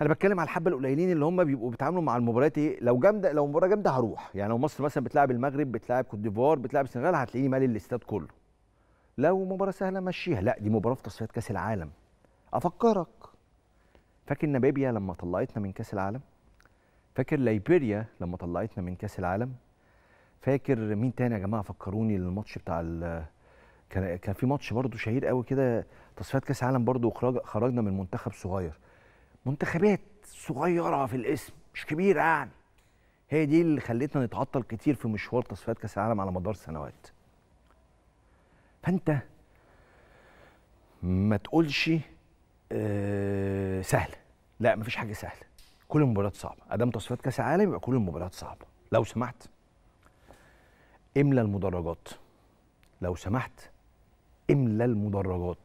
انا بتكلم على الحبه القليلين اللي هم بيبقوا بيتعاملوا مع المباريات ايه لو جامده لو مباراه جامده هروح يعني لو مصر مثلا بتلاعب المغرب بتلاعب كوت ديفوار بتلاعب السنغال هتلاقيني مالي الاستاد كله لو مباراه سهله مشيها لا دي مباراه في تصفيات كاس العالم افكرك فاكر نابيبيا لما طلعتنا من كاس العالم فاكر ليبيريا لما طلعتنا من كاس العالم فاكر مين تاني يا جماعه فكروني الماتش بتاع كان كان في ماتش برضه شهير قوي كده تصفيات كاس العالم برضه خرجنا من منتخب صغير منتخبات صغيره في الاسم مش كبيره يعني هي دي اللي خلتنا نتعطل كتير في مشوار تصفيات كاس العالم على مدار سنوات فانت ما تقولش آه سهله لا مفيش حاجه سهله كل المباريات صعبه ادام تصفيات كاس العالم يبقى كل المباريات صعبه لو سمحت املى المدرجات لو سمحت املى المدرجات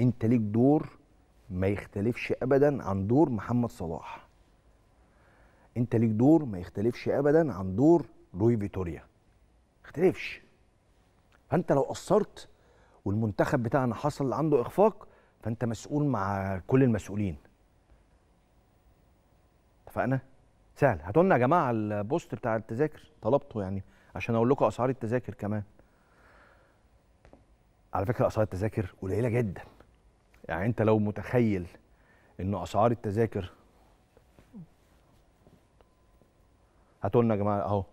انت ليك دور ما يختلفش ابدا عن دور محمد صلاح انت ليك دور ما يختلفش ابدا عن دور روي فيتوريا اختلفش فانت لو قصرت والمنتخب بتاعنا حصل عنده اخفاق فانت مسؤول مع كل المسؤولين اتفقنا سهل هاتوا لنا يا جماعه البوست بتاع التذاكر طلبته يعني عشان اقول لكم اسعار التذاكر كمان على فكره اسعار التذاكر قليله جدا يعني انت لو متخيل ان اسعار التذاكر هاتوا لنا يا جماعه اهو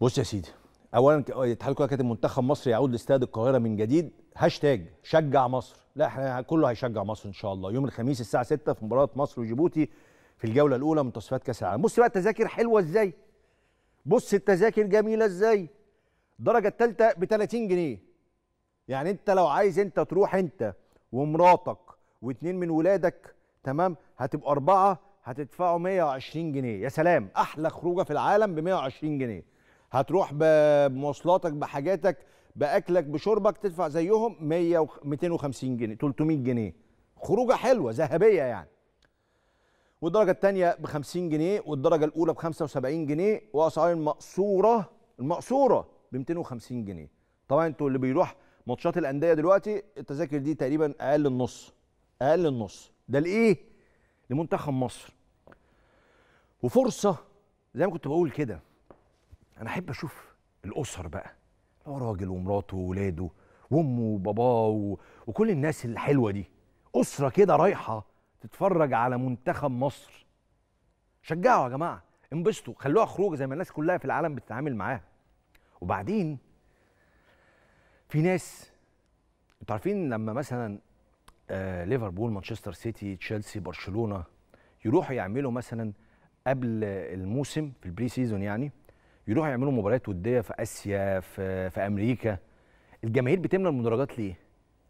بص يا سيدي اولا آه، اتحاد الكوره كاتب منتخب مصر يعود لاستاد القاهره من جديد هاشتاج شجع مصر لا احنا كله هيشجع مصر ان شاء الله يوم الخميس الساعه 6 في مباراه مصر وجيبوتي في الجوله الاولى من تصفيات كاس العالم بص بقى التذاكر حلوه ازاي بص التذاكر جميله ازاي الدرجه الثالثه ب 30 جنيه يعني انت لو عايز انت تروح انت ومراتك واتنين من ولادك تمام هتبقى اربعه هتدفعوا 120 جنيه يا سلام احلى خروجه في العالم ب 120 جنيه هتروح بمواصلاتك بحاجاتك باكلك بشربك تدفع زيهم 100 و 250 جنيه 300 جنيه خروجه حلوه ذهبيه يعني والدرجه الثانيه ب 50 جنيه والدرجه الاولى ب 75 جنيه واسعار المقصوره المقصوره ب 250 جنيه طبعا انتوا اللي بيروح ماتشات الانديه دلوقتي التذاكر دي تقريبا اقل النص اقل النص ده لايه لمنتخب مصر وفرصه زي ما كنت بقول كده انا احب اشوف الاسر بقى هو راجل ومراته وولاده وامه وباباه و... وكل الناس الحلوه دي اسره كده رايحه تتفرج على منتخب مصر شجعوا يا جماعه انبسطوا خلوها خروج زي ما الناس كلها في العالم بتتعامل معاها وبعدين في ناس انتوا عارفين لما مثلا آه ليفربول مانشستر سيتي تشيلسي برشلونه يروحوا يعملوا مثلا قبل الموسم في البري سيزون يعني يروحوا يعملوا مباريات وديه في اسيا في, في امريكا الجماهير بتملى المدرجات ليه؟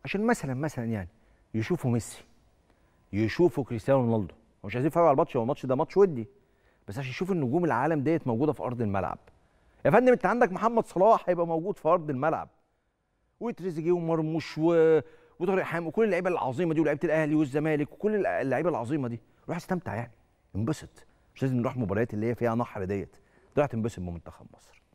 عشان مثلا مثلا يعني يشوفوا ميسي يشوفوا كريستيانو رونالدو مش عايزين يتفرجوا على الماتش هو الماتش ده ماتش ودي بس عشان يشوفوا النجوم العالم ديت موجوده في ارض الملعب يا فندم انت عندك محمد صلاح هيبقى موجود في ارض الملعب وتريزيجيه ومرموش و... وطارق حامد وكل اللعيبه العظيمه دي ولعيبه الاهلي والزمالك وكل اللعيبه العظيمه دي روح استمتع يعني انبسط مش لازم نروح مباريات اللي هي فيها نحر ديت طلعت تنبسط بمنتخب مصر